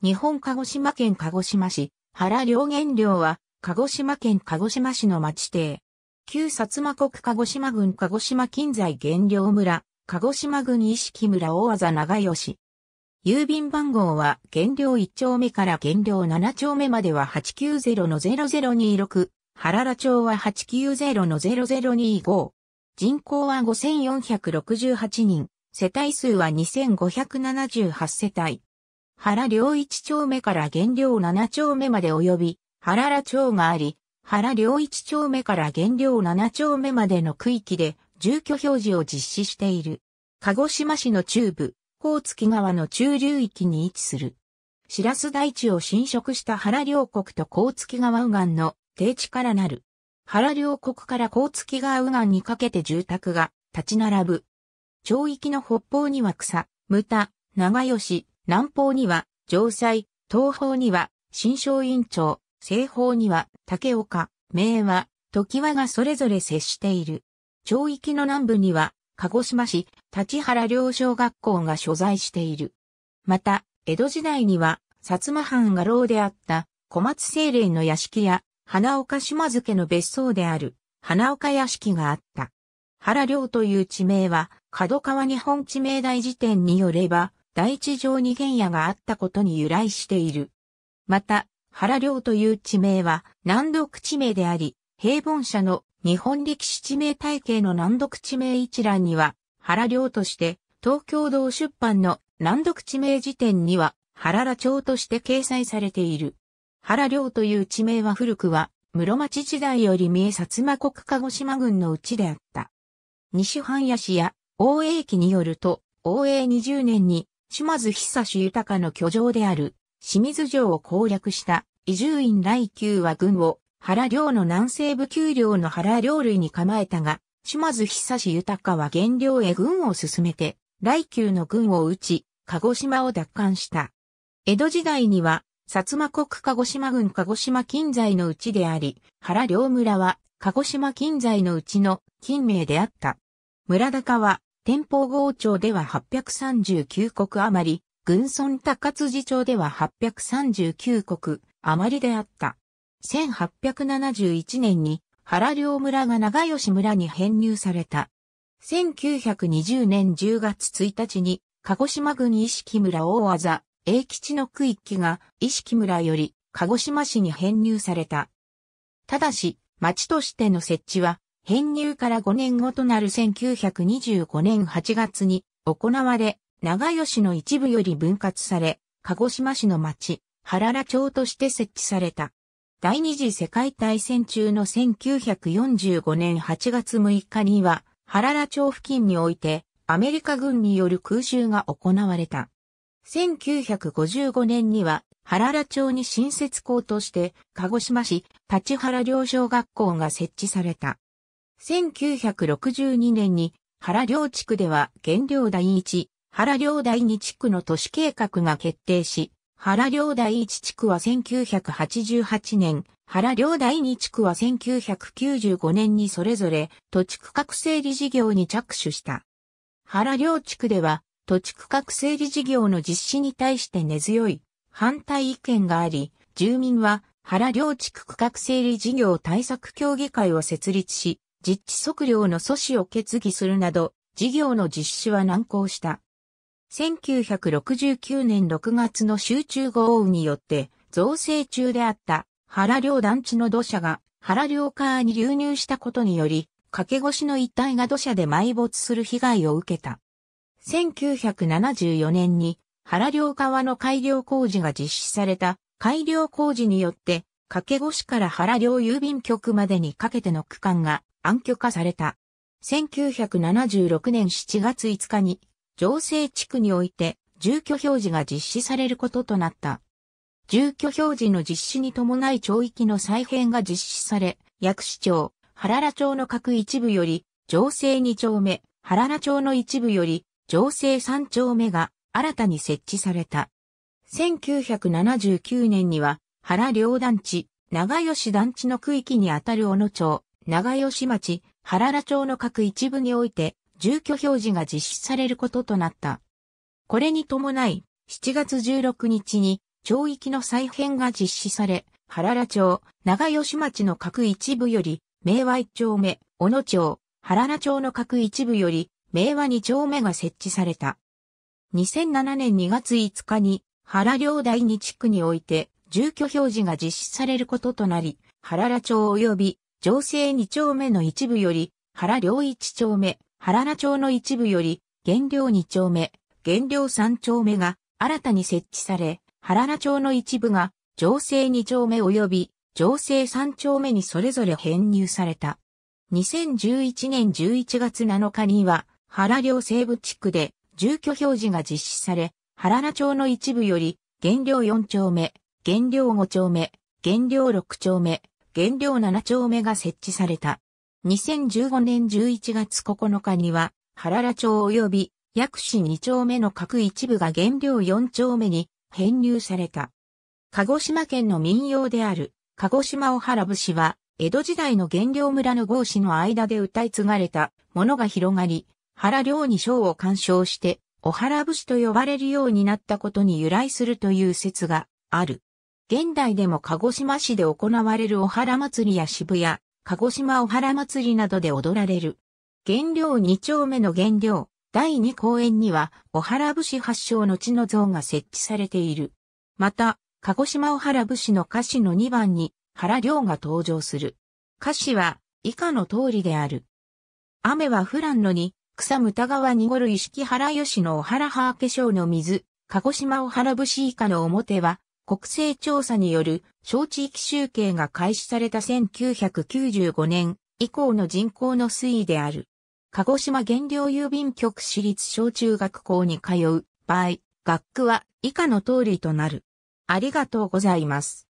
日本鹿児島県鹿児島市、原良源寮は、鹿児島県鹿児島市の町邸。旧薩摩国鹿児島郡鹿児島近在原寮村、鹿児島郡意識村大技長吉。郵便番号は原寮1丁目から原寮7丁目までは890-0026、原良町は890-0025。人口は5468人、世帯数は2578世帯。原良一丁目から原料七丁目まで及び、原良町があり、原良一丁目から原料七丁目までの区域で住居表示を実施している。鹿児島市の中部、高月川の中流域に位置する。白洲台地を侵食した原良国と高月川右岸の低地からなる。原良国から高月川右岸にかけて住宅が立ち並ぶ。町域の北方には草、牟田、長吉、南方には、城西、東方には、新商院長、西方には、竹岡、明和、時和がそれぞれ接している。町域の南部には、鹿児島市、立原両小学校が所在している。また、江戸時代には、薩摩藩画廊であった小松精霊の屋敷や花岡島漬の別荘である花岡屋敷があった。原領という地名は、角川日本地名大辞典によれば、大地上に原野があったことに由来している。また、原領という地名は南独地名であり、平凡社の日本歴史地名体系の南独地名一覧には、原領として東京道出版の南独地名辞典には、原良町として掲載されている。原領という地名は古くは、室町時代より三重薩摩国鹿児島郡のうちであった。西藩谷氏や、大江駅によると、大江20年に、島津久志豊の居城である清水城を攻略した伊集院来宮は軍を原領の南西部丘陵の原領類に構えたが、島津久志豊は原領へ軍を進めて、来宮の軍を撃ち、鹿児島を奪還した。江戸時代には、薩摩国鹿児島郡鹿児島近在のうちであり、原領村は鹿児島近在のうちの近名であった。村高は天保郷町では839国余り、軍村高辻町では839国余りであった。1871年に原良村が長吉村に編入された。1920年10月1日に鹿児島郡意識村大技、英吉の区域が意識村より鹿児島市に編入された。ただし、町としての設置は編入から5年後となる1925年8月に行われ、長吉の一部より分割され、鹿児島市の町、原良町として設置された。第二次世界大戦中の1945年8月6日には、原良町付近において、アメリカ軍による空襲が行われた。1955年には、原良町に新設校として、鹿児島市立原両小学校が設置された。1962年に原領地区では原良第一、原領第二地区の都市計画が決定し、原領第一地区は1988年、原領第二地区は1995年にそれぞれ土地区画整理事業に着手した。原領地区では土地区画整理事業の実施に対して根強い反対意見があり、住民は原領地区区画整理事業対策協議会を設立し、実地測量の阻止を決議するなど、事業の実施は難航した。1969年6月の集中豪雨によって造成中であった原領団地の土砂が原領川に流入したことにより、掛越しの一帯が土砂で埋没する被害を受けた。1974年に原領川の改良工事が実施された改良工事によって掛越から原領郵便局までにかけての区間が暗挙化された。1976年7月5日に、情勢地区において、住居表示が実施されることとなった。住居表示の実施に伴い町域の再編が実施され、薬師町、原良町の各一部より、情勢2丁目、原良町の一部より、情勢3丁目が新たに設置された。1979年には、原両団地、長吉団地の区域にあたる小野町、長吉町、原良町の各一部において、住居表示が実施されることとなった。これに伴い、7月16日に、町域の再編が実施され、原良町、長吉町の各一部より、明和一丁目、小野町、原良町の各一部より、明和二丁目が設置された。2007年2月5日に、原良第二地区において、住居表示が実施されることとなり、原良町及び情勢2丁目の一部より、原良一丁目、原名町の一部より、原良2丁目、原良3丁目が新たに設置され、原名町の一部が、情勢2丁目及び、情勢3丁目にそれぞれ編入された。2011年11月7日には、原良西部地区で、住居表示が実施され、原名町の一部より、原良4丁目、原良5丁目、原良6丁目、原料7丁目が設置された。2015年11月9日には、原良町及び、薬師2丁目の各一部が原料4丁目に編入された。鹿児島県の民謡である、鹿児島小原節は、江戸時代の原料村の豪士の間で歌い継がれたものが広がり、原良に章を鑑賞して、小原節と呼ばれるようになったことに由来するという説がある。現代でも鹿児島市で行われるお原祭りや渋谷、鹿児島お原祭りなどで踊られる。原料2丁目の原料、第2公園には、お原節発祥の地の像が設置されている。また、鹿児島お原節の歌詞の2番に、原量が登場する。歌詞は、以下の通りである。雨は降らんのに、草むたがわ濁る意識原吉のお原葉化粧の水、鹿児島お原士以下の表は、国勢調査による小地域集計が開始された1995年以降の人口の推移である。鹿児島原料郵便局私立小中学校に通う場合、学区は以下の通りとなる。ありがとうございます。